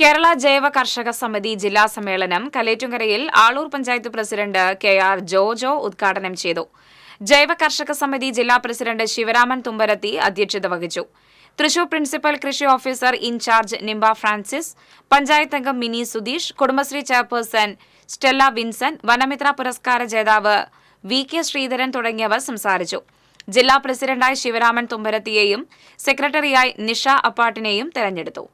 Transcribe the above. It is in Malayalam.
കേരള ജൈവ കർഷക സമിതി ജില്ലാ സമ്മേളനം കലേറ്റുങ്കരയിൽ Aloor panchayat president K R Jojo ഉദ്ഘാടനം ചെയ്തു ജൈവ കർഷക സമിതി ജില്ലാ പ്രസിഡന്റ് ശിവരാമൻ തുമ്പരത്തി അധ്യക്ഷത വഹിച്ചു തൃശൂർ പ്രിൻസിപ്പൽ കൃഷി ഓഫീസർ ഇൻചാർജ് നിംബ ഫ്രാൻസിസ് പഞ്ചായത്ത് അംഗം മിനി സുധീഷ് കുടുംബശ്രീ ചെയർപേഴ്സൺ സ്റ്റെല്ല വിൻസെന്റ് വനമിത്ര പുരസ്കാര ജേതാവ് വി കെ ശ്രീധരൻ തുടങ്ങിയവർ സംസാരിച്ചു ജില്ലാ പ്രസിഡന്റായി ശിവരാമൻ തുമ്പരത്തിയെയും സെക്രട്ടറിയായി നിഷ അപ്പാട്ടിനെയും തെരഞ്ഞെടുത്തു